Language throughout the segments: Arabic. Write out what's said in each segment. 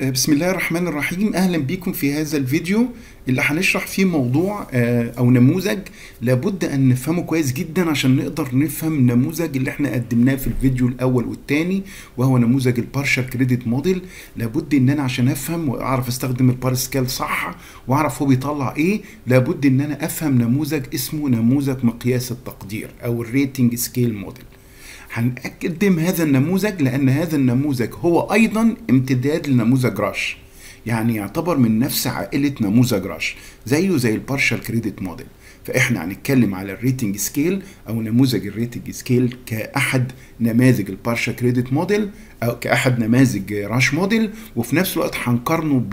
آه، بسم الله الرحمن الرحيم اهلا بيكم في هذا الفيديو اللي هنشرح فيه موضوع آه، او نموذج لابد ان نفهمه كويس جدا عشان نقدر نفهم نموذج اللي احنا قدمناه في الفيديو الاول والثاني وهو نموذج البارشال كريدت موديل لابد ان انا عشان افهم واعرف استخدم البارسكال صح واعرف هو بيطلع ايه لابد ان انا افهم نموذج اسمه نموذج مقياس التقدير او الريتنج سكيل موديل هنقدم هذا النموذج لأن هذا النموذج هو أيضا امتداد لنموذج راش يعني يعتبر من نفس عائلة نموذج راش زيه زي البارشال كريدت موديل فإحنا هنتكلم على الريتنج سكيل أو نموذج الريتنج سكيل كأحد نماذج البارشال كريدت موديل كاحد نماذج راش موديل وفي نفس الوقت هنقارنه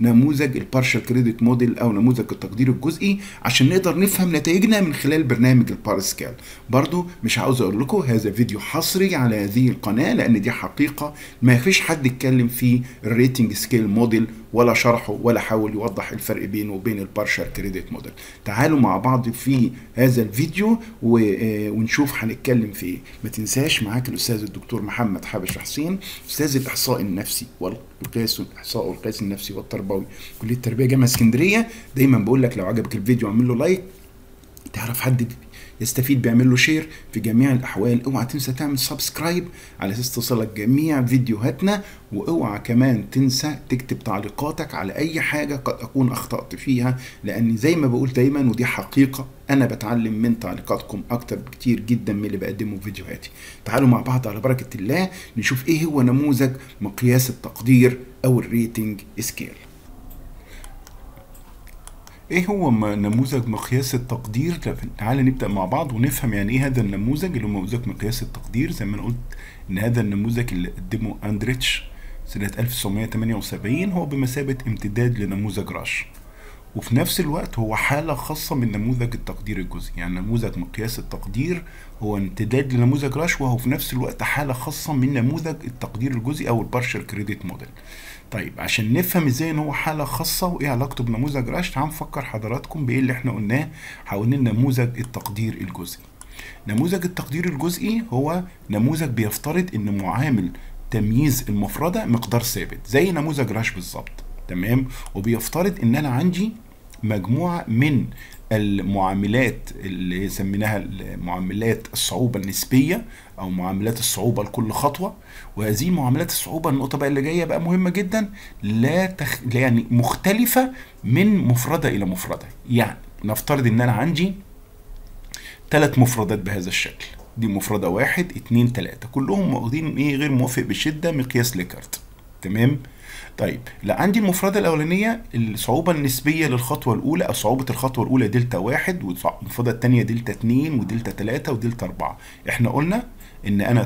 بنموذج البارشال كريدت موديل او نموذج التقدير الجزئي عشان نقدر نفهم نتائجنا من خلال برنامج البارسكال برضو مش عاوز اقول لكم هذا فيديو حصري على هذه القناه لان دي حقيقه ما فيش حد اتكلم في الريتنج سكيل موديل ولا شرحه ولا حاول يوضح الفرق بينه وبين البارشال كريدت موديل تعالوا مع بعض في هذا الفيديو آه، ونشوف هنتكلم في ايه ما تنساش معاك الاستاذ الدكتور محمد حابش حسين سنتين استاذ الاحصاء النفسي والقياس الاحصاء والقياس النفسي والتربوي كليه التربيه جامعه اسكندريه دايما بقول لك لو عجبك الفيديو اعمل له لايك تعرف حد يستفيد بيعمل له شير في جميع الاحوال اوعى تنسى تعمل سبسكرايب على اساس توصلك جميع فيديوهاتنا واوعى كمان تنسى تكتب تعليقاتك على اي حاجه قد اكون اخطات فيها لان زي ما بقول دايما ودي حقيقه انا بتعلم من تعليقاتكم اكتر بكتير جدا من اللي بقدمه في فيديوهاتي تعالوا مع بعض على بركه الله نشوف ايه هو نموذج مقياس التقدير او الريتنج سكيل ايه هو نموذج مقياس التقدير تعالى نبدا مع بعض ونفهم يعني ايه هذا النموذج اللي هو نموذج مقياس التقدير زي ما انا قلت ان هذا النموذج اللي قدمه اندريتش سنه 1978 هو بمثابه امتداد لنموذج راش وفي نفس الوقت هو حالة خاصة من نموذج التقدير الجزئي يعني نموذج مقياس التقدير هو امتداد لنموذج رشوة في نفس الوقت حالة خاصة من نموذج التقدير الجزئي أو البارشل كريدت موديل طيب عشان نفهم ازاي ان هو حالة خاصة وايه علاقته بنموذج رشد هنفكر حضراتكم بايه اللي احنا قلناه حوالين نموذج التقدير الجزئي نموذج التقدير الجزئي هو نموذج بيفترض ان معامل تمييز المفردة مقدار ثابت زي نموذج رش بالظبط تمام وبيفترض ان انا عندي مجموعة من المعاملات اللي سميناها معاملات الصعوبة النسبية أو معاملات الصعوبة لكل خطوة وهذه معاملات الصعوبة النقطة بقى اللي جاية بقى مهمة جدا لا تخ... يعني مختلفة من مفردة إلى مفردة يعني نفترض إن أنا عندي ثلاث مفردات بهذا الشكل دي مفردة واحد اتنين تلاتة كلهم واخدين ايه غير موافق بشدة مقياس ليكارت تمام طيب لا عندي المفردة الأولانية الصعوبة النسبية للخطوة الأولى أو صعوبة الخطوة الأولى دلتا واحد والمفردة الثانية دلتا اتنين ودلتا تلاتة ودلتا أربعة إحنا قلنا إن أنا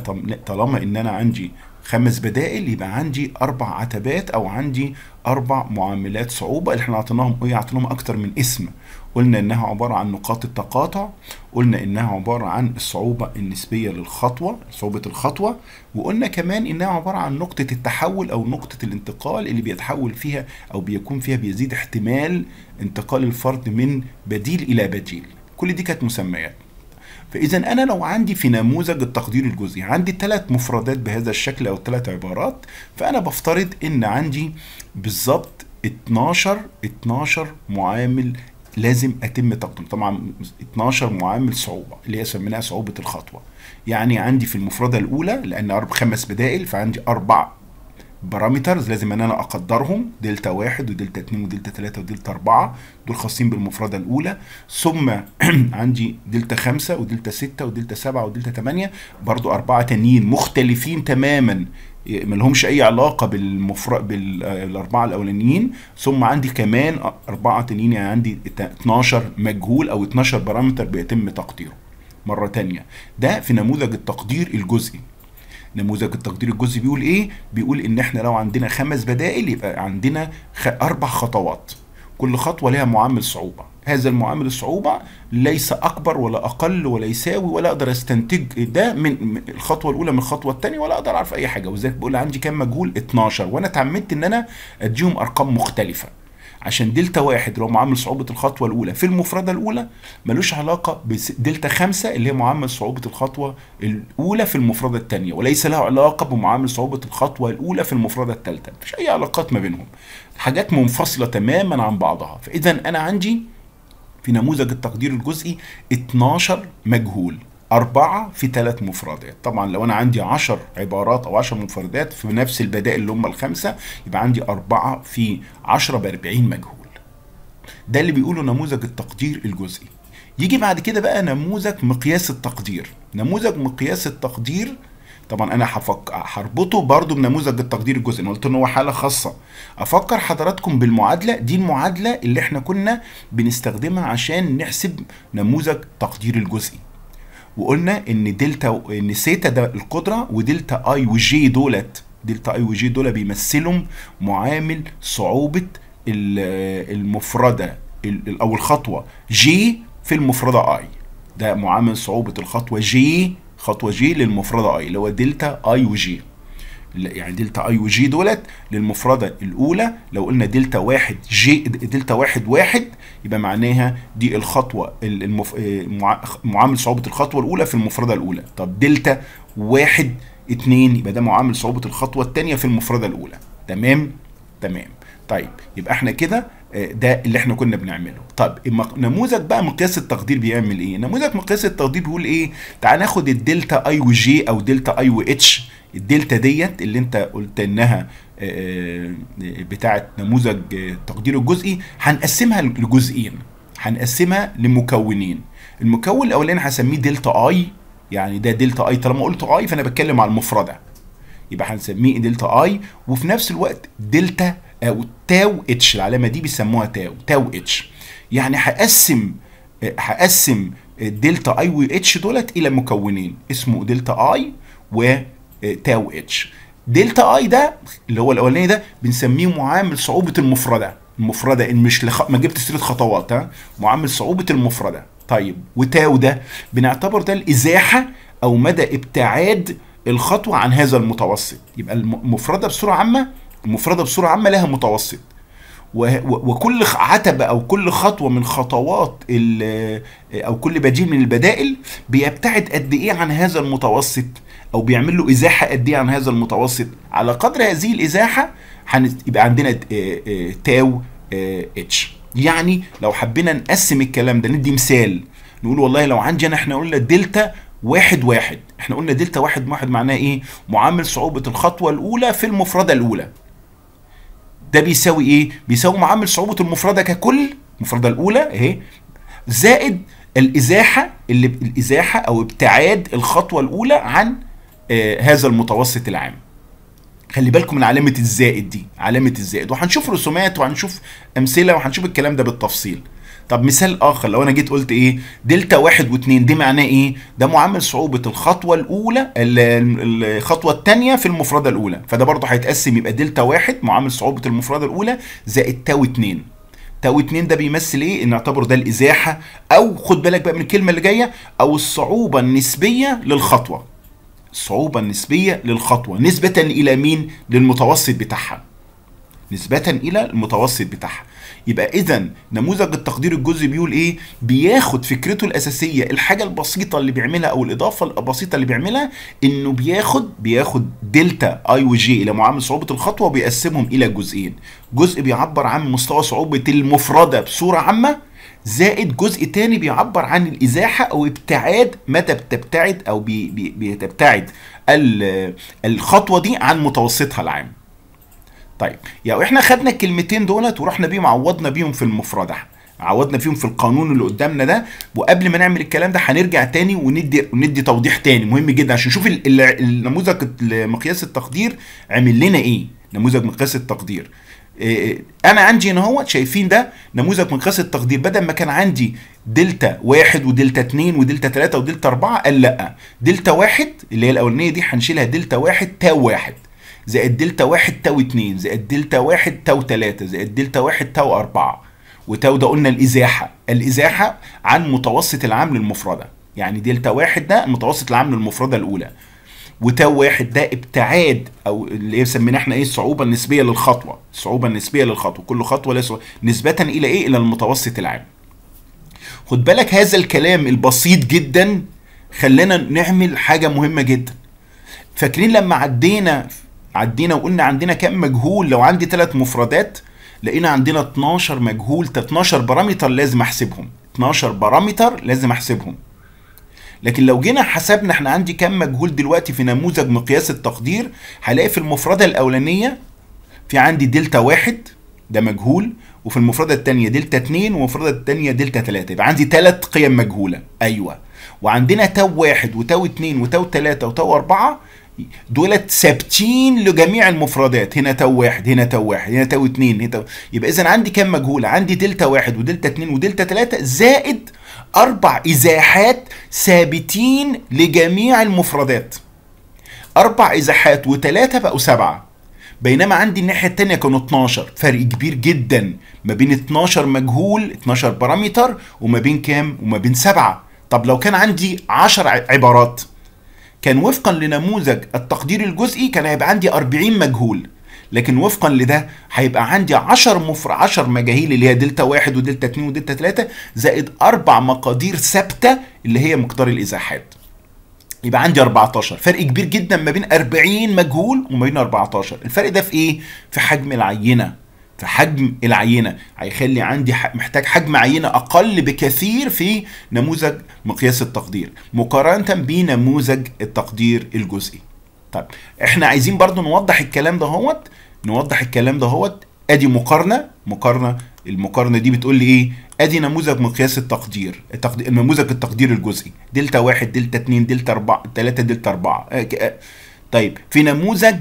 طالما إن أنا عندي خمس بدائل يبقى عندي أربع عتبات أو عندي أربع معاملات صعوبة اللي إحنا عطيناهم إيه عطيناهم أكتر من اسم قلنا انها عبارة عن نقاط التقاطع قلنا انها عبارة عن الصعوبة النسبية للخطوة صعوبة الخطوة وقلنا كمان انها عبارة عن نقطة التحول او نقطة الانتقال اللي بيتحول فيها او بيكون فيها بيزيد احتمال انتقال الفرد من بديل الى بديل كل دي كانت مسميات فاذا انا لو عندي في نموذج التقدير الجزئي عندي ثلاث مفردات بهذا الشكل او ثلاث عبارات فانا بفترض ان عندي بالظبط 12 12 معامل لازم اتم تقديم طبعا 12 معامل صعوبه اللي هي سميناها صعوبه الخطوه يعني عندي في المفرده الاولى لان خمس بدائل فعندي اربع بارامترز لازم ان انا اقدرهم دلتا واحد ودلتا اتنين ودلتا تلاتة ودلتا اربعة دول خاصين بالمفردة الاولى ثم عندي دلتا خمسة ودلتا ستة ودلتا سبعة ودلتا تمانية برضو اربعة تانيين مختلفين تماما ما لهمش اي علاقه بالمفر بالاربعه الاولانيين ثم عندي كمان اربعه تانيين يعني عندي 12 مجهول او 12 بارامتر بيتم تقديره مره تانية ده في نموذج التقدير الجزئي نموذج التقدير الجزئي بيقول ايه بيقول ان احنا لو عندنا خمس بدائل يبقى عندنا خ... اربع خطوات كل خطوه لها معامل صعوبه هذا المعامل الصعوبة ليس أكبر ولا أقل ولا يساوي ولا أقدر أستنتج ده من الخطوة الأولى من الخطوة الثانية ولا أقدر أعرف أي حاجة وذلك بقول عندي كام مجهول 12 وأنا تعمدت إن أنا أديهم أرقام مختلفة عشان دلتا واحد اللي هو معامل صعوبة الخطوة الأولى في المفردة الأولى ملوش علاقة بدلتا خمسة اللي هي معامل صعوبة الخطوة الأولى في المفردة الثانية وليس له علاقة بمعامل صعوبة الخطوة الأولى في المفردة الثالثة مفيش أي علاقات ما بينهم حاجات منفصلة تماما عن بعضها فإذا أنا عندي في نموذج التقدير الجزئي 12 مجهول أربعة في ثلاث مفردات طبعا لو أنا عندي عشر عبارات أو عشر مفردات في نفس البدائل اللي هم الخمسة يبقى عندي أربعة في عشرة بأربعين مجهول ده اللي بيقوله نموذج التقدير الجزئي يجي بعد كده بقى نموذج مقياس التقدير نموذج مقياس التقدير طبعا انا هفك... هربطه برضو بنموذج التقدير الجزئي انا قلت ان هو حاله خاصه افكر حضراتكم بالمعادله دي المعادله اللي احنا كنا بنستخدمها عشان نحسب نموذج تقدير الجزئي وقلنا ان دلتا ان سيتا ده القدره ودلتا اي وجي دولت دلتا اي وجي دول بيمثلوا معامل صعوبه المفرده او الخطوه جي في المفرده اي ده معامل صعوبه الخطوه جي خطوه جي للمفرده اي اللي هو دلتا اي وجي يعني دلتا اي وجي دولت للمفرده الاولى لو قلنا دلتا واحد جي دلتا واحد واحد يبقى معناها دي الخطوه المف... آه، معامل صعوبه الخطوه الاولى في المفرده الاولى طب دلتا واحد اتنين يبقى ده معامل صعوبه الخطوه الثانيه في المفرده الاولى تمام تمام طيب يبقى احنا كده آه، ده اللي احنا كنا بنعمله طب نموذج بقى مقياس التقدير بيعمل ايه نموذج مقياس التقدير بيقول ايه تعال ناخد الدلتا اي وجي او دلتا اي واتش الدلتا ديت اللي انت قلت انها آه، آه، بتاعه نموذج التقدير الجزئي هنقسمها لجزئين هنقسمها لمكونين المكون الاولاني هسميه دلتا اي يعني ده دلتا اي طالما قلت اي فانا بتكلم على المفرده يبقى هنسميه دلتا اي وفي نفس الوقت دلتا او آه، تاو اتش العلامه دي بيسموها تاو تاو اتش يعني هقسم آه، هقسم آه، دلتا اي و اتش دولت الى مكونين اسمه دلتا اي وتاو اتش دلتا اي ده اللي هو الاولاني ده بنسميه معامل صعوبه المفرده المفرده ان مش لخ... ما جبت سيره خطوات ها معامل صعوبه المفرده طيب وتاو ده بنعتبر ده الازاحه او مدى ابتعاد الخطوه عن هذا المتوسط يبقى المفرده بصوره عامه المفردة بصورة عامة لها متوسط وكل عتبة أو كل خطوة من خطوات أو كل بديل من البدائل بيبتعد قد إيه عن هذا المتوسط أو بيعمل له إزاحة قد إيه عن هذا المتوسط على قدر هذه الإزاحة يبقى عندنا تاو اتش يعني لو حبينا نقسم الكلام ده ندي مثال نقول والله لو عندي أنا إحنا قلنا دلتا واحد واحد احنا قلنا دلتا واحد واحد معناه ايه معامل صعوبة الخطوة الاولى في المفردة الاولى ده بيساوي ايه؟ بيساوي معامل صعوبه المفرده ككل المفرده الاولى اهي زائد الازاحه اللي الازاحه او ابتعاد الخطوه الاولى عن آه هذا المتوسط العام. خلي بالكم من علامه الزائد دي، علامه الزائد وهنشوف رسومات وهنشوف امثله وهنشوف الكلام ده بالتفصيل. طب مثال اخر لو انا جيت قلت ايه دلتا واحد واثنين دي معناه ايه ده معامل صعوبه الخطوه الاولى الخطوه الثانيه في المفرده الاولى فده برضه هيتقسم يبقى دلتا واحد معامل صعوبه المفرده الاولى زائد تاو اتنين تاو اتنين ده بيمثل ايه ان اعتبر ده الازاحه او خد بالك بقى من الكلمه اللي جايه او الصعوبه النسبيه للخطوه الصعوبه النسبيه للخطوه نسبه الى مين للمتوسط بتاعها نسبة إلى المتوسط بتاعها يبقى إذا نموذج التقدير الجزئي بيقول إيه؟ بياخد فكرته الأساسية الحاجة البسيطة اللي بيعملها أو الإضافة البسيطة اللي بيعملها إنه بياخد بياخد دلتا أي وجي إلى معامل صعوبة الخطوة وبيقسمهم إلى جزئين، جزء بيعبر عن مستوى صعوبة المفردة بصورة عامة زائد جزء تاني بيعبر عن الازاحه او ابتعاد متى بتبتعد او بي بي بتبتعد الخطوه دي عن متوسطها العام طيب يعني احنا خدنا الكلمتين دولت ورحنا بيهم عوضنا بيهم في المفردة عوضنا فيهم في القانون اللي قدامنا ده وقبل ما نعمل الكلام ده هنرجع تاني وندي وندي توضيح تاني مهم جدا عشان نشوف النموذج مقياس التقدير عمل لنا ايه نموذج مقياس التقدير إيه، إيه، انا عندي هنا اهوت شايفين ده نموذج مقياس التقدير بدل ما كان عندي دلتا واحد ودلتا اتنين ودلتا تلاته ودلتا اربعه قال لا دلتا واحد اللي هي الاولانيه دي هنشيلها دلتا واحد تاو واحد زائد دلتا واحد تاو اتنين زائد دلتا واحد تاو تلاتة زائد دلتا واحد تاو أربعة وتاو ده قلنا الإزاحة الإزاحة عن متوسط العام للمفردة يعني دلتا واحد ده متوسط العام للمفردة الأولى وتاو واحد ده ابتعاد او اللي سمينا احنا ايه الصعوبه النسبيه للخطوه الصعوبه النسبيه للخطوه كل خطوه لها نسبه الى ايه الى المتوسط العام خد بالك هذا الكلام البسيط جدا خلينا نعمل حاجه مهمه جدا فاكرين لما عدينا عدينا وقلنا عندنا كام مجهول لو عندي ثلاث مفردات لقينا عندنا 12 مجهول 12 بارامتر لازم احسبهم 12 بارامتر لازم احسبهم لكن لو جينا حسبنا احنا عندي كام مجهول دلوقتي في نموذج مقياس التقدير هلاقي في المفردة الأولانية في عندي دلتا واحد ده مجهول وفي المفردة الثانية دلتا اتنين والمفردة الثانية دلتا تلاتة يبقى عندي تلات قيم مجهولة أيوة وعندنا تاو واحد وتاو اتنين وتاو تلاتة وتاو أربعة دولت ثابتين لجميع المفردات هنا تاو واحد هنا تاو واحد هنا تاو اتنين هنا تو... يبقى اذا عندي كام مجهول عندي دلتا واحد ودلتا اتنين ودلتا تلاته زائد اربع ازاحات ثابتين لجميع المفردات اربع ازاحات وتلاته بقوا سبعه بينما عندي الناحيه الثانيه كانوا 12 فرق كبير جدا ما بين 12 مجهول 12 بارامتر وما بين كام وما بين سبعه طب لو كان عندي 10 عبارات كان وفقا لنموذج التقدير الجزئي كان هيبقى عندي 40 مجهول لكن وفقا لده هيبقى عندي 10 مفر 10 مجاهيل اللي هي دلتا 1 ودلتا 2 ودلتا 3 زائد اربع مقادير ثابته اللي هي مقدار الازاحات يبقى عندي 14 فرق كبير جدا ما بين 40 مجهول وما بين 14 الفرق ده في ايه في حجم العينه فحجم العينه هيخلي عندي محتاج حجم عينه اقل بكثير في نموذج مقياس التقدير مقارنه بنموذج التقدير الجزئي طب احنا عايزين برضو نوضح الكلام دهوت نوضح الكلام دهوت ادي مقارنه مقارنه المقارنه دي بتقول لي ايه ادي نموذج مقياس التقدير نموذج التقدير الجزئي دلتا واحد دلتا اتنين دلتا اربعة تلاتة دلتا اربعة آه، آه. طيب في نموذج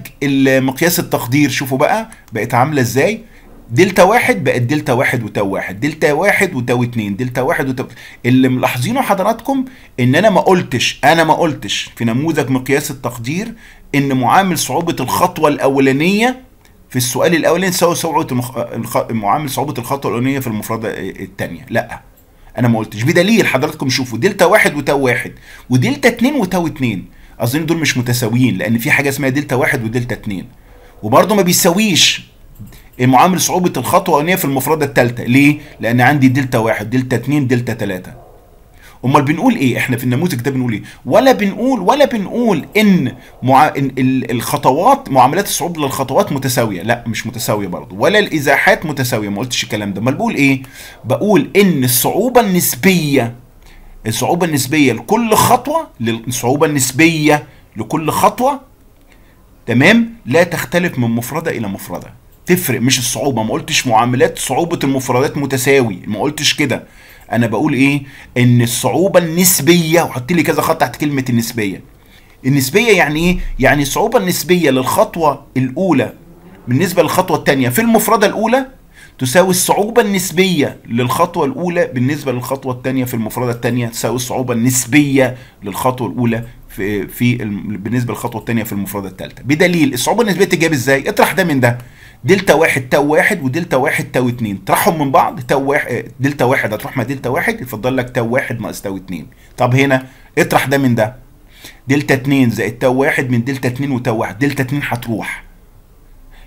مقياس التقدير شوفوا بقى بقت عامله ازاي دلتا واحد بقت دلتا واحد وتاو واحد دلتا واحد وتاو اتنين دلتا واحد وتاو اللي ملاحظينه حضراتكم ان انا ما قلتش انا ما قلتش في نموذج مقياس التقدير ان معامل صعوبة الخطوة الاولانية في السؤال الاولين سوى صعوبة المخ... الخ... معامل صعوبة الخطوة الاولانية في المفردة التانية لا انا ما قلتش بدليل حضراتكم شوفوا دلتا واحد وتاو واحد ودلتا اتنين وتاو اتنين اظن دول مش متساويين لان في حاجة اسمها دلتا واحد ودلتا اتنين وبرضه ما بيساويش معامل صعوبة الخطوة الأولانية في المفردة الثالثة ليه؟ لأن عندي دلتا واحد دلتا اتنين دلتا تلاتة امال بنقول ايه احنا في النموذج ده بنقول ايه ولا بنقول ولا بنقول ان, مع... إن الخطوات معاملات الصعوبه للخطوات متساويه لا مش متساويه برضه ولا الازاحات متساويه ما قلتش الكلام ده امال بقول ايه بقول ان الصعوبه النسبيه الصعوبه النسبيه لكل خطوه الصعوبه النسبيه لكل خطوه تمام لا تختلف من مفرده الى مفرده تفرق مش الصعوبه ما قلتش معاملات صعوبه المفردات متساوي ما قلتش كده انا بقول ايه ان الصعوبه النسبيه وحط لي كذا خط تحت كلمه النسبيه النسبيه يعني ايه يعني الصعوبه النسبيه للخطوه الاولى بالنسبه للخطوه الثانيه في المفرده الاولى تساوي الصعوبة النسبية للخطوة الأولى بالنسبة للخطوة الثانية في المفردة الثانية تساوي الصعوبة النسبية للخطوة الأولى في في بالنسبة للخطوة الثانية في المفردة الثالثة بدليل الصعوبة النسبية تجاب ازاي؟ اطرح ده من ده دلتا واحد تاو واحد ودلتا واحد تاو اتنين طرحهم من بعض تاو واحد آه، دلتا واحد هتروح مع دلتا واحد يفضل لك تاو واحد ناقص تاو اتنين طب هنا اطرح ده من ده دلتا اتنين زائد تاو واحد من دلتا اتنين وتاو واحد دلتا اتنين هتروح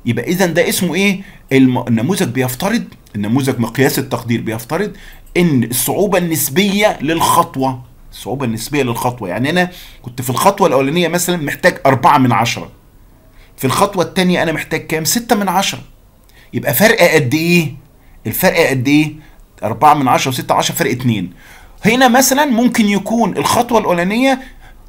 يبقى اذا ده اسمه ايه الم... النموذج بيفترض النموذج مقياس التقدير بيفترض ان الصعوبه النسبيه للخطوه الصعوبه النسبيه للخطوه يعني انا كنت في الخطوه الاولانيه مثلا محتاج أربعة من عشرة في الخطوة التانية أنا محتاج كام؟ ستة من عشرة يبقى فرق قد إيه؟ الفرق قد إيه؟ أربعة من عشرة وستة عشرة فرق اتنين هنا مثلا ممكن يكون الخطوة الأولانية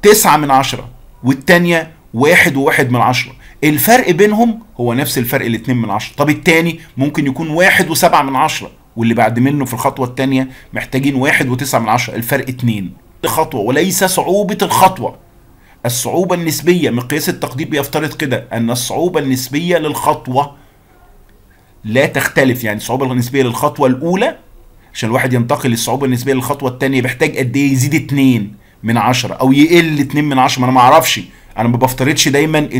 تسعة من عشرة والتانية واحد وواحد من عشرة الفرق بينهم هو نفس الفرق الاتنين من عشرة طب التاني ممكن يكون واحد وسبعة من عشرة واللي بعد منه في الخطوة التانية محتاجين واحد وتسعة من عشرة الفرق اتنين خطوة وليس صعوبة الخطوة الصعوبة النسبية مقياس التقدير بيفترض كده أن الصعوبة النسبية للخطوة لا تختلف يعني الصعوبة النسبية للخطوة الأولى عشان الواحد ينتقل للصعوبة النسبية للخطوة الثانية بيحتاج قد إيه يزيد 2 من 10 أو يقل 2 من 10 ما أنا ما أعرفش انا ما بفترضش دايما ال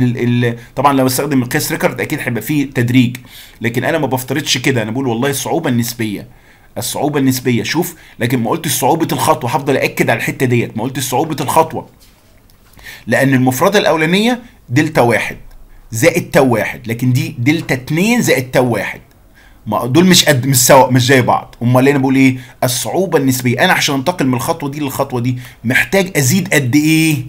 ال طبعا لو استخدم مقياس ريكارد اكيد هيبقى فيه تدريج لكن انا ما بفترضش كده انا بقول والله الصعوبه النسبيه الصعوبه النسبيه شوف لكن ما قلتش صعوبه الخطوه هفضل أأكد على الحته ديت ما قلتش صعوبه الخطوه لان المفرده الاولانيه دلتا واحد زائد تاو واحد لكن دي دلتا اتنين زائد تاو واحد ما دول مش قد مش سوا مش زي بعض امال انا بقول ايه الصعوبه النسبيه انا عشان انتقل من الخطوه دي للخطوه دي محتاج ازيد قد ايه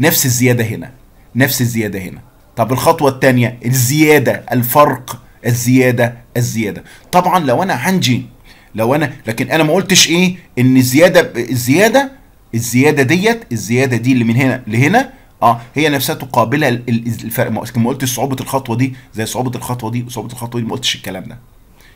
نفس الزياده هنا نفس الزياده هنا طب الخطوه الثانيه الزياده الفرق الزياده الزياده طبعا لو انا عندي لو انا لكن انا ما قلتش ايه ان الزياده الزياده الزياده ديت الزياده دي اللي من هنا لهنا اه هي نفسها تقابلها الفرق ما قلت صعوبه الخطوه دي زي صعوبه الخطوه دي وصعوبه الخطوه دي ما قلتش الكلام ده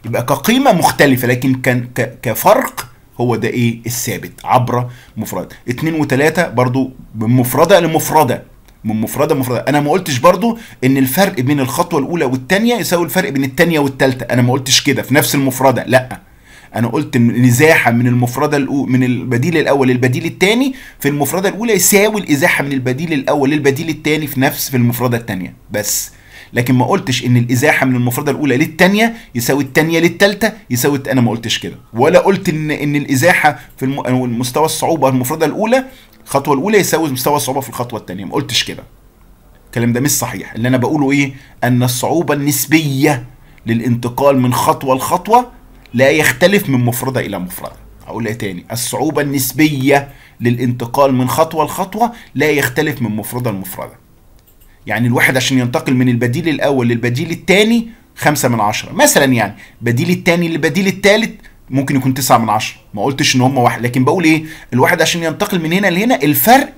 يبقى كقيمه مختلفه لكن كان كفرق هو ده ايه الثابت عبر مفرد اتنين وتلاتة برضو من مفردة لمفردة من مفردة لمفرده انا ما قلتش برضو ان الفرق بين الخطوة الاولى والتانية يساوي الفرق بين التانية والتالتة انا ما قلتش كده في نفس المفردة لا انا قلت الازاحه من المفرده الأول من البديل الاول للبديل الثاني في المفرده الاولى يساوي الازاحه من البديل الاول للبديل الثاني في نفس في المفرده الثانيه بس لكن ما قلتش ان الازاحه من المفرده الاولى للثانيه يساوي الثانيه للثالثه يساوي انا ما قلتش كده ولا قلت ان ان الازاحه في الم... مستوى الصعوبه المفرده الاولى الخطوه الاولى يساوي مستوى الصعوبه في الخطوه الثانيه ما قلتش كده الكلام ده مش صحيح اللي انا بقوله ايه ان الصعوبه النسبيه للانتقال من خطوه لخطوه لا يختلف من مفردة إلى مفردة أقولها إيه تاني الصعوبة النسبية للانتقال من خطوة لخطوة لا يختلف من مفردة لمفردة يعني الواحد عشان ينتقل من البديل الأول للبديل الثاني خمسة من عشرة مثلا يعني بديل الثاني للبديل الثالث ممكن يكون تسعة من عشرة ما قلتش ان هم واحد لكن بقول ايه الواحد عشان ينتقل من هنا لهنا الفرق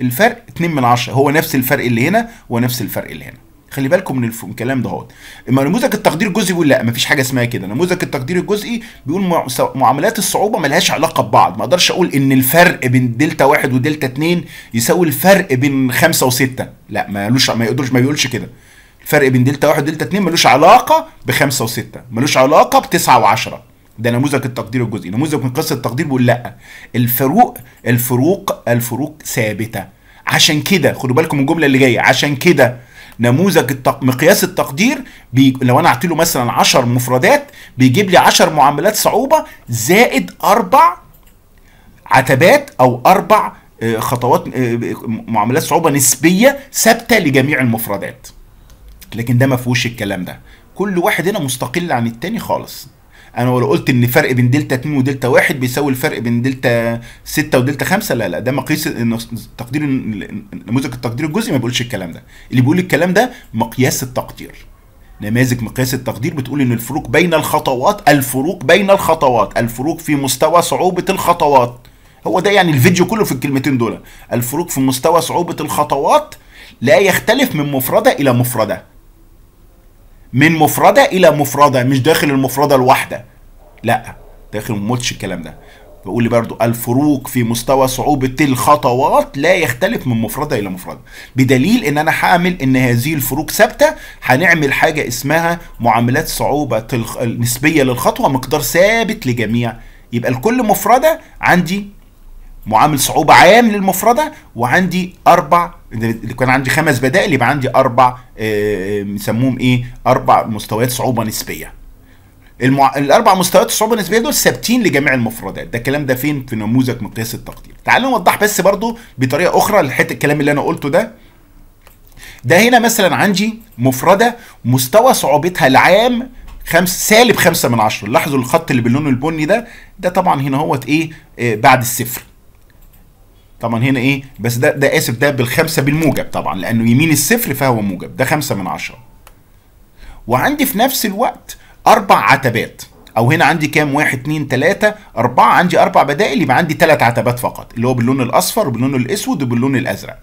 الفرق اتنين من عشرة هو نفس الفرق اللي هنا ونفس الفرق اللي هنا خلي بالكم من, الكلام ده اما نموذج التقدير الجزئي بيقول لا مفيش حاجه اسمها كده نموذج التقدير الجزئي بيقول معاملات الصعوبه ملهاش علاقه ببعض ما اقدرش اقول ان الفرق بين دلتا واحد ودلتا اتنين يساوي الفرق بين خمسه وسته لا مالوش ما يقدرش ما بيقولش كده الفرق بين دلتا واحد ودلتا اتنين ملوش علاقه بخمسه وسته ملوش علاقه بتسعه وعشره ده نموذج التقدير الجزئي نموذج من قصه التقدير بيقول لا الفروق الفروق الفروق ثابته عشان كده خدوا بالكم من الجمله اللي جايه عشان كده نموذج التق... مقياس التقدير بي... لو انا اعطي له مثلا 10 مفردات بيجيب لي 10 معاملات صعوبه زائد اربع عتبات او اربع آه، خطوات آه، معاملات صعوبه نسبيه ثابته لجميع المفردات لكن ده ما فيهوش الكلام ده كل واحد هنا مستقل عن التاني خالص انا ولو قلت ان فرق بين دلتا 2 ودلتا 1 بيساوي الفرق بين دلتا 6 ودلتا 5 لا لا ده مقياس تقدير نموذج التقدير الجزئي ما بيقولش الكلام ده اللي بيقول الكلام ده مقياس التقدير نماذج مقياس التقدير بتقول ان الفروق بين الخطوات الفروق بين الخطوات الفروق في مستوى صعوبة الخطوات هو ده يعني الفيديو كله في الكلمتين دول الفروق في مستوى صعوبة الخطوات لا يختلف من مفردة إلى مفردة من مفردة إلى مفردة مش داخل المفردة الواحدة لا داخل مش الكلام ده بقول لي برضو الفروق في مستوى صعوبة الخطوات لا يختلف من مفردة إلى مفردة بدليل إن أنا هعمل إن هذه الفروق ثابتة هنعمل حاجة اسمها معاملات صعوبة النسبية للخطوة مقدار ثابت لجميع يبقى لكل مفردة عندي معامل صعوبه عام للمفرده وعندي اربع اللي كان عندي خمس بدائل يبقى عندي اربع بنسموهم آه، ايه اربع مستويات صعوبه نسبيه المع... الاربع مستويات الصعوبه النسبيه دول ثابتين لجميع المفردات ده الكلام ده فين في نموذج مقياس التقدير تعالوا نوضح بس برضو بطريقه اخرى لحته الكلام اللي انا قلته ده ده هنا مثلا عندي مفرده مستوى صعوبتها العام خمس سالب خمسة من عشرة لاحظوا الخط اللي باللون البني ده ده طبعا هنا هوت ايه, إيه بعد الصفر طبعا هنا ايه بس ده ده اسف ده بالخمسه بالموجب طبعا لانه يمين الصفر فهو موجب ده خمسه من عشره. وعندي في نفس الوقت اربع عتبات او هنا عندي كام واحد اتنين تلاته اربعه عندي اربع بدائل يبقى عندي تلات عتبات فقط اللي هو باللون الاصفر وباللون الاسود وباللون الازرق.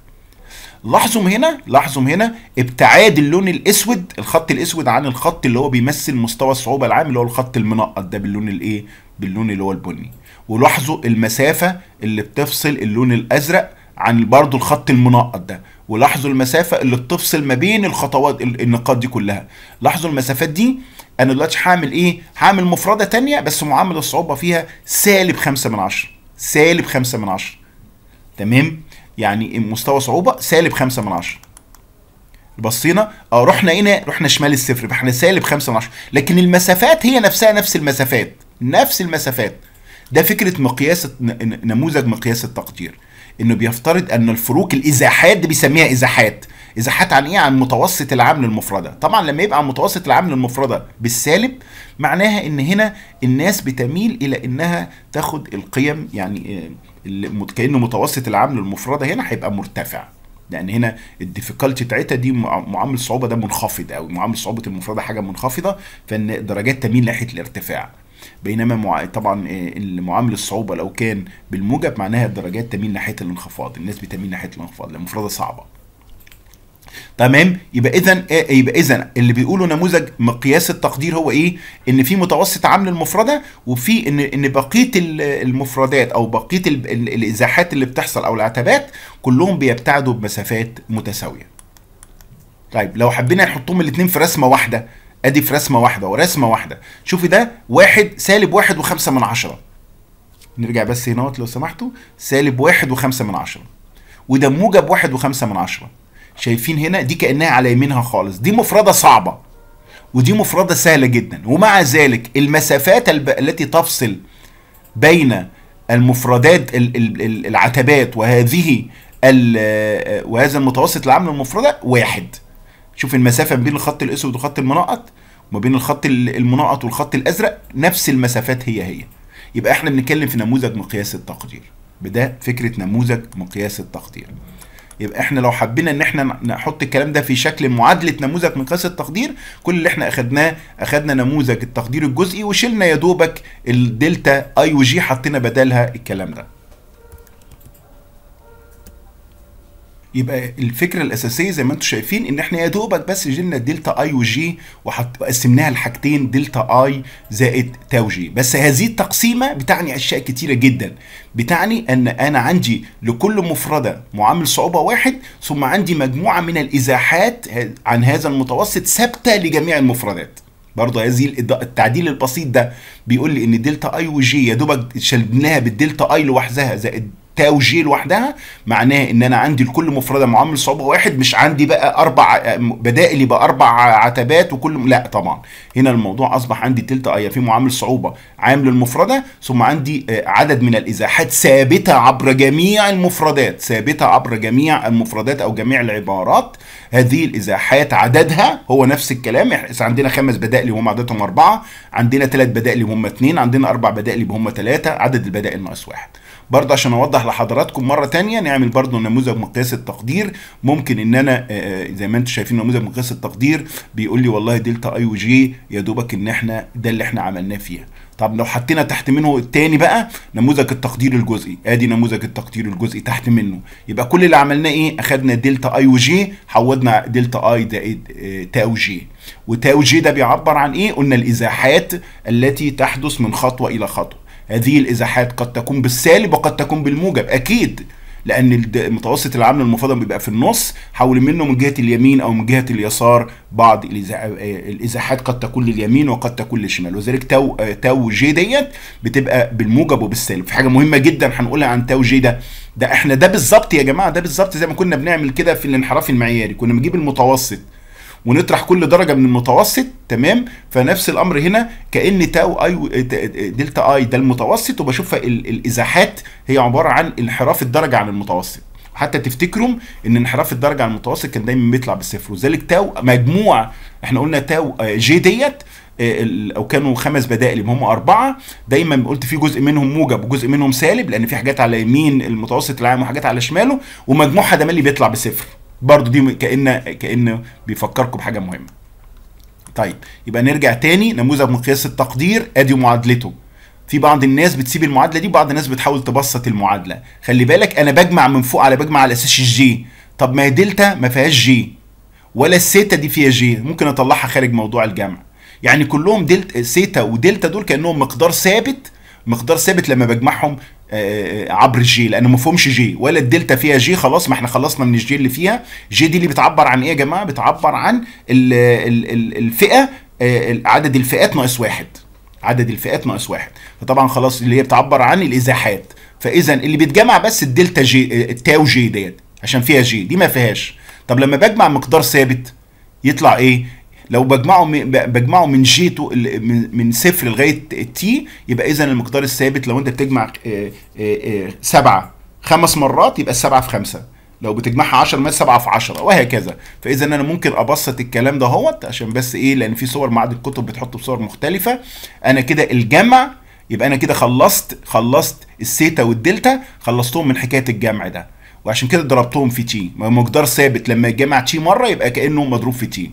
لاحظوا هنا لاحظوا هنا ابتعاد اللون الاسود الخط الاسود عن الخط اللي هو بيمثل مستوى الصعوبه العام اللي هو الخط المنقط ده باللون الايه باللون اللي هو البني ولاحظوا المسافة اللي بتفصل اللون الأزرق عن برضو الخط المنقط ده ولاحظوا المسافة اللي بتفصل ما بين الخطوات النقاط دي كلها لاحظوا المسافات دي أنا دلوقتي هعمل إيه؟ هعمل مفردة تانية بس معامل الصعوبة فيها سالب خمسة من عشرة سالب خمسة من عشرة تمام؟ يعني مستوى صعوبة سالب خمسة من عشرة بصينا اه رحنا هنا رحنا شمال الصفر فاحنا سالب 5 من 10 لكن المسافات هي نفسها نفس المسافات نفس المسافات ده فكره مقياس نموذج مقياس التقدير انه بيفترض ان الفروق الازاحات دي بيسميها ازاحات ازاحات عن ايه عن متوسط العامل المفردة طبعا لما يبقى عن متوسط العامل المفردة بالسالب معناها ان هنا الناس بتميل الى انها تاخد القيم يعني آه، كانه متوسط العامل المفردة هنا هيبقى مرتفع لان هنا الديفيكالتي بتاعتها دي معامل صعوبه ده منخفض او معامل صعوبه المفرده حاجه منخفضه فان درجات تميل ناحيه الارتفاع بينما مع... طبعا آه، المعامل الصعوبه لو كان بالموجب معناها الدرجات تميل ناحيه الانخفاض الناس بتميل ناحيه الانخفاض لان المفرده صعبه تمام يبقى اذا آه، يبقى اذا اللي بيقوله نموذج مقياس التقدير هو ايه ان في متوسط عامل المفرده وفي ان ان بقيه المفردات او بقيه الازاحات اللي بتحصل او العتبات كلهم بيبتعدوا بمسافات متساويه طيب لو حبينا نحطهم الاثنين في رسمه واحده ادي في رسمه واحده ورسمه واحده شوفي ده واحد سالب واحد وخمسة من عشرة نرجع بس هنا لو سمحتوا سالب واحد وخمسة من عشرة وده موجب واحد وخمسة من عشرة شايفين هنا دي كأنها على يمينها خالص دي مفردة صعبة ودي مفردة سهلة جدا ومع ذلك المسافات التي تفصل بين المفردات العتبات وهذه وهذا المتوسط العام المفردة واحد شوف المسافه ما بين الخط الاسود وخط المناقط وما بين الخط المناقط والخط الازرق نفس المسافات هي هي يبقى احنا بنتكلم في نموذج مقياس التقدير بده فكره نموذج مقياس التقدير يبقى احنا لو حبينا ان احنا نحط الكلام ده في شكل معادله نموذج مقياس التقدير كل اللي احنا اخدناه اخدنا نموذج التقدير الجزئي وشلنا يا دوبك الدلتا اي وجي حطينا بدالها الكلام ده يبقى الفكره الاساسيه زي ما انتم شايفين ان احنا يا دوبك بس جبنا الدلتا اي وجي وقسمناها لحاجتين دلتا اي زائد تاو جي بس هذه التقسيمه بتعني اشياء كتيره جدا بتعني ان انا عندي لكل مفرده معامل صعوبه واحد ثم عندي مجموعه من الازاحات عن هذا المتوسط ثابته لجميع المفردات برضه هذه التعديل البسيط ده بيقول لي ان دلتا اي وجي يا دوبك شلناها بالدلتا اي لوحدها زائد تاو جي لوحدها معناه ان انا عندي لكل مفرده معامل صعوبه واحد مش عندي بقى اربع بدائل يبقى اربع عتبات وكل لا طبعا هنا الموضوع اصبح عندي تلت ايه في معامل صعوبه عامل المفرده ثم عندي آه، عدد من الازاحات ثابته عبر جميع المفردات ثابته عبر جميع المفردات او جميع العبارات هذه الازاحات عددها هو نفس الكلام عندنا خمس بدائل وهم عددهم اربعه عندنا ثلاث بدائل وهم اثنين عندنا اربع بدائل وهم ثلاثه عدد البدائل ناقص واحد برضه عشان اوضح لحضراتكم مره تانية نعمل برضه نموذج مقياس التقدير ممكن ان انا زي ما انتم شايفين نموذج مقياس التقدير بيقول لي والله دلتا اي وجي يا دوبك ان احنا ده اللي احنا عملناه فيها طب لو حطينا تحت منه الثاني بقى نموذج التقدير الجزئي ادي نموذج التقدير الجزئي تحت منه يبقى كل اللي عملناه ايه اخدنا دلتا اي وجي حولنا دلتا اي ده إيه تاو جي وتاو جي ده بيعبر عن ايه قلنا الازاحات التي تحدث من خطوه الى خطوه هذه الازاحات قد تكون بالسالب وقد تكون بالموجب اكيد لان متوسط العمل المفضل بيبقى في النص حول منه من جهه اليمين او من جهه اليسار بعض الازاحات قد تكون لليمين وقد تكون للشمال وذلك تو تو جي ديت بتبقى بالموجب وبالسالب في حاجه مهمه جدا هنقولها عن تو جي ده ده احنا ده بالظبط يا جماعه ده بالظبط زي ما كنا بنعمل كده في الانحراف المعياري كنا بنجيب المتوسط ونطرح كل درجه من المتوسط تمام فنفس الامر هنا كان تاو اي دلتا اي ده المتوسط وبشوفها الازاحات هي عباره عن انحراف الدرجه عن المتوسط حتى تفتكروا ان انحراف الدرجه عن المتوسط كان دايما بيطلع بالصفر وذلك تاو مجموع احنا قلنا تاو جي آه، ديت آه، او كانوا خمس بدائل يبقى هم اربعه دايما قلت في جزء منهم موجب وجزء منهم سالب لان في حاجات على يمين المتوسط العام وحاجات على شماله ومجموعها ده اللي بيطلع بصفر برضو دي كأن كأن بيفكركم بحاجة مهمة طيب يبقى نرجع تاني نموذج مقياس التقدير ادي معادلته في بعض الناس بتسيب المعادله دي وبعض الناس بتحاول تبسط المعادله خلي بالك انا بجمع من فوق على بجمع على اساس الجي طب ما هي دلتا ما فيهاش جي ولا الثيتا دي فيها جي ممكن اطلعها خارج موضوع الجمع يعني كلهم دلتا سيتا ودلتا دول كانهم مقدار ثابت مقدار ثابت لما بجمعهم آه، آه، عبر الجي لانه ما فيهمش جي ولا الدلتا فيها جي خلاص ما احنا خلصنا من الجي اللي فيها جي دي اللي بتعبر عن ايه يا جماعه بتعبر عن الـ الـ الفئه آه، عدد الفئات ناقص واحد عدد الفئات ناقص واحد فطبعا خلاص اللي هي بتعبر عن الازاحات فاذا اللي بيتجمع بس الدلتا جي التاو جي ديت عشان فيها جي دي ما فيهاش طب لما بجمع مقدار ثابت يطلع ايه لو بجمعه بجمعه من جي تو من صفر لغايه تي يبقى اذا المقدار الثابت لو انت بتجمع آه، آه، آه، سبعه خمس مرات يبقى السبعه في خمسه لو بتجمعها 10 ما 7 في 10 وهكذا فاذا انا ممكن ابسط الكلام ده اهوت عشان بس ايه لان في صور معاد الكتب بتحط بصور مختلفه انا كده الجمع يبقى انا كده خلصت خلصت السيتا والدلتا خلصتهم من حكايه الجمع ده وعشان كده ضربتهم في تي مقدار ثابت لما يتجمع تي مره يبقى كانه مضروب في تي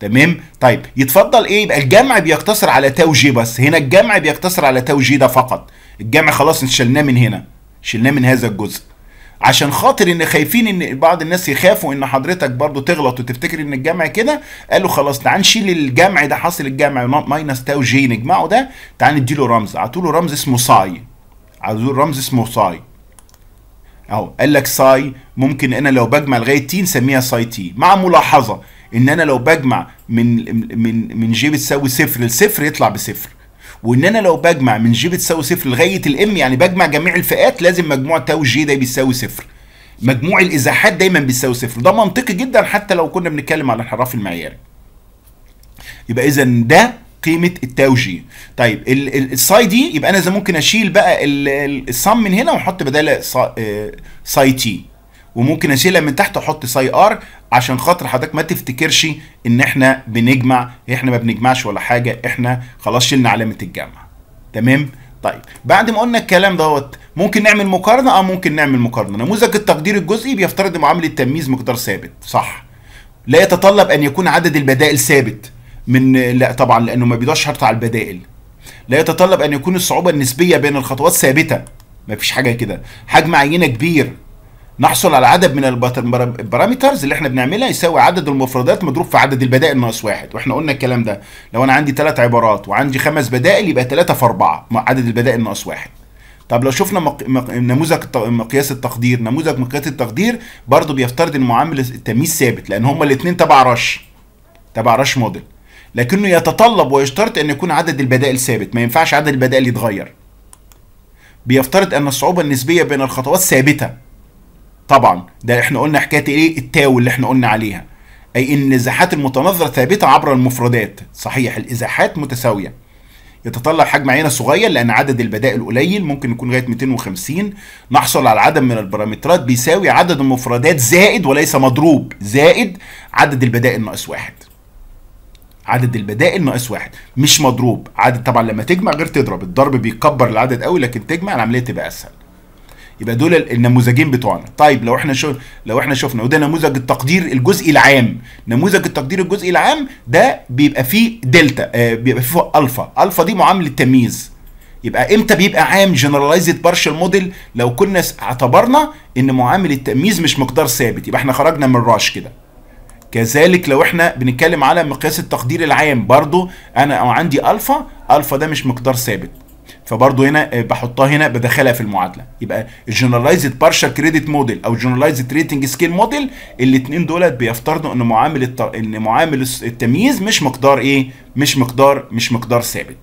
تمام طيب يتفضل ايه يبقى الجمع بيقتصر على تاو جي بس هنا الجمع بيقتصر على تاو جي ده فقط الجمع خلاص شلناه من هنا شلناه من هذا الجزء عشان خاطر ان خايفين ان بعض الناس يخافوا ان حضرتك برضو تغلط وتفتكر ان الجمع كده قالوا خلاص تعال نشيل الجمع ده حاصل الجمع ماينس تاو جي نجمعه ده تعال نديله رمز اعطوا له رمز اسمه ساي عطوا رمز اسمه ساي اهو قال لك ساي ممكن انا لو بجمع لغايه تي نسميها ساي تي مع ملاحظه ان انا لو بجمع من من من جي بتساوي صفر لصفر يطلع بصفر وان انا لو بجمع من جي بتساوي صفر لغايه الام يعني بجمع جميع الفئات لازم مجموع تاو جي ده بيساوي صفر مجموع الازاحات دايما بيساوي صفر ده منطقي جدا حتى لو كنا بنتكلم على الانحراف المعياري يبقى اذا ده قيمه التاو جي طيب الساي دي يبقى انا اذا ممكن اشيل بقى الصم من هنا واحط بداله ساي تي وممكن اشيلها من تحت واحط ساي ار عشان خاطر حضرتك ما تفتكرش ان احنا بنجمع احنا ما بنجمعش ولا حاجه احنا خلاص شلنا علامه الجمع تمام طيب بعد ما قلنا الكلام دوت ممكن نعمل مقارنه اه ممكن نعمل مقارنه نموذج التقدير الجزئي بيفترض معامله التمييز مقدار ثابت صح لا يتطلب ان يكون عدد البدائل ثابت من لا طبعا لانه ما بيضاش شرط على البدائل لا يتطلب ان يكون الصعوبه النسبيه بين الخطوات ثابته مفيش حاجه كده حجم عينه كبير نحصل على عدد من البارامترز اللي احنا بنعملها يساوي عدد المفردات مضروب في عدد البدائل ناقص واحد واحنا قلنا الكلام ده لو انا عندي ثلاث عبارات وعندي خمس بدائل يبقى ثلاثة في أربعة عدد البدائل ناقص واحد طب لو شفنا مق... مق... نموذج مقياس التقدير نموذج مقياس التقدير برضه بيفترض ان معامل التمييز ثابت لان هما الاثنين تبع رش تبع رش موديل لكنه يتطلب ويشترط ان يكون عدد البدائل ثابت ما ينفعش عدد البدائل يتغير بيفترض ان الصعوبه النسبيه بين الخطوات ثابته طبعا ده احنا قلنا حكايه ايه التاو اللي احنا قلنا عليها اي ان الازاحات المتناظره ثابته عبر المفردات صحيح الازاحات متساويه يتطلب حجم عينه صغير لان عدد البدائل قليل ممكن يكون لغايه 250 نحصل على عدد من البارامترات بيساوي عدد المفردات زائد وليس مضروب زائد عدد البدائل ناقص واحد عدد البدائل ناقص واحد مش مضروب عدد طبعا لما تجمع غير تضرب الضرب بيكبر العدد قوي لكن تجمع العمليه تبقى اسهل يبقى دول النموذجين بتوعنا طيب لو احنا شو لو احنا شفنا وده نموذج التقدير الجزئي العام نموذج التقدير الجزئي العام ده بيبقى فيه دلتا آه بيبقى فيه الفا الفا دي معامله تمييز يبقى امتى بيبقى عام جنرالايزد بارشال موديل لو كنا اعتبرنا ان معامل التمييز مش مقدار ثابت يبقى احنا خرجنا من راش كده كذلك لو احنا بنتكلم على مقياس التقدير العام برضو انا عندي الفا الفا ده مش مقدار ثابت فبرضه هنا آه، بحطها هنا بدخلها في المعادله يبقى الجنرالايزد بارشال كريدت موديل او جنرالايزد ريتنج سكيل موديل الاثنين دولت بيفترضوا ان معامل التر... ان معامل التمييز مش مقدار ايه مش مقدار مش مقدار ثابت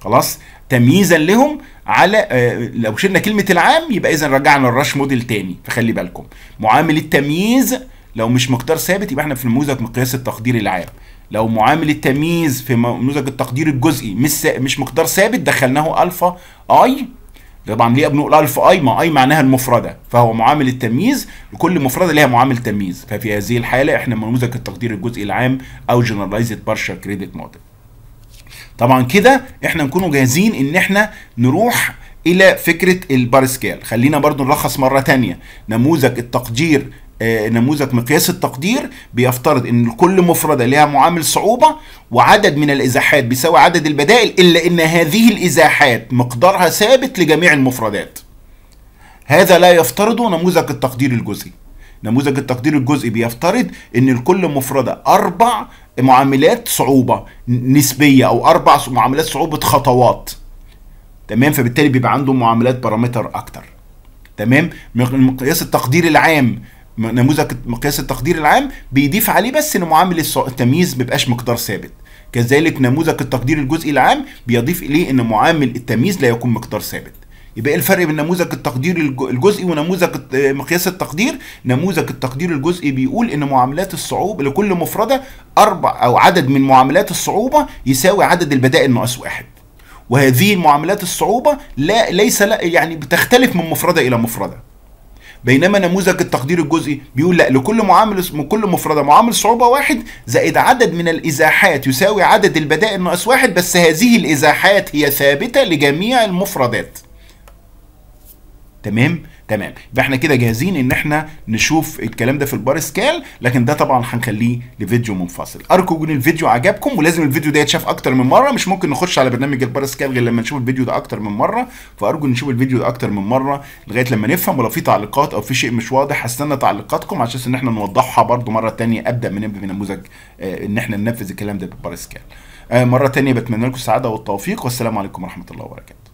خلاص تمييزا لهم على آه، لو شلنا كلمه العام يبقى اذا رجعنا الرش موديل تاني فخلي بالكم معامل التمييز لو مش مقدار ثابت يبقى احنا في نموذج مقياس التقدير العام لو معامل التمييز في نموذج التقدير الجزئي مش مش مقدار ثابت دخلناه الفا اي طبعا ليه بنقول الفا اي ما اي معناها المفرده فهو معامل التمييز لكل مفرده ليها معامل تمييز ففي هذه الحاله احنا نموذج التقدير الجزئي العام او جنرالايزد بارشال كريدت موديل طبعا كده احنا نكونوا جاهزين ان احنا نروح الى فكره البارسكال خلينا برضو نلخص مره تانية نموذج التقدير آه، نموذج مقياس التقدير بيفترض ان كل مفردة لها معامل صعوبة وعدد من الازاحات بيساوي عدد البدائل الا ان هذه الازاحات مقدارها ثابت لجميع المفردات هذا لا يفترضه نموذج التقدير الجزئي نموذج التقدير الجزئي بيفترض ان لكل مفردة اربع معاملات صعوبة نسبية او اربع معاملات صعوبة خطوات تمام فبالتالي بيبقى عنده معاملات بارامتر اكتر تمام مقياس التقدير العام نموذج مقياس التقدير العام بيضيف عليه بس ان معامل التمييز مبقاش مقدار ثابت كذلك نموذج التقدير الجزئي العام بيضيف اليه ان معامل التمييز لا يكون مقدار ثابت يبقى ايه الفرق بين نموذج التقدير الجزئي ونموذج مقياس التقدير نموذج التقدير الجزئي بيقول ان معاملات الصعوبه لكل مفرده اربع او عدد من معاملات الصعوبه يساوي عدد البدائل ناقص واحد وهذه معاملات الصعوبه لا ليس لا يعني بتختلف من مفرده الى مفرده بينما نموذج التقدير الجزئي بيقول لا لكل معامل كل مفردة معامل صعوبة واحد زائد عدد من الإزاحات يساوي عدد البدائل ناقص واحد بس هذه الإزاحات هي ثابتة لجميع المفردات تمام؟ تمام يبقى احنا كده جاهزين ان احنا نشوف الكلام ده في البار سكال لكن ده طبعا هنخليه لفيديو منفصل ارجو ان الفيديو عجبكم ولازم الفيديو ده يتشاف اكتر من مره مش ممكن نخش على برنامج البار سكال غير لما نشوف الفيديو ده اكتر من مره فارجو نشوف الفيديو ده اكتر من مره لغايه لما نفهم ولو في تعليقات او في شيء مش واضح هستنى تعليقاتكم عشان ان احنا نوضحها برده مره ثانيه ابدا من نموذج آه، ان احنا ننفذ الكلام ده بالبار سكال آه، مره ثانيه بتمنى لكم السعاده والتوفيق والسلام عليكم ورحمه الله وبركاته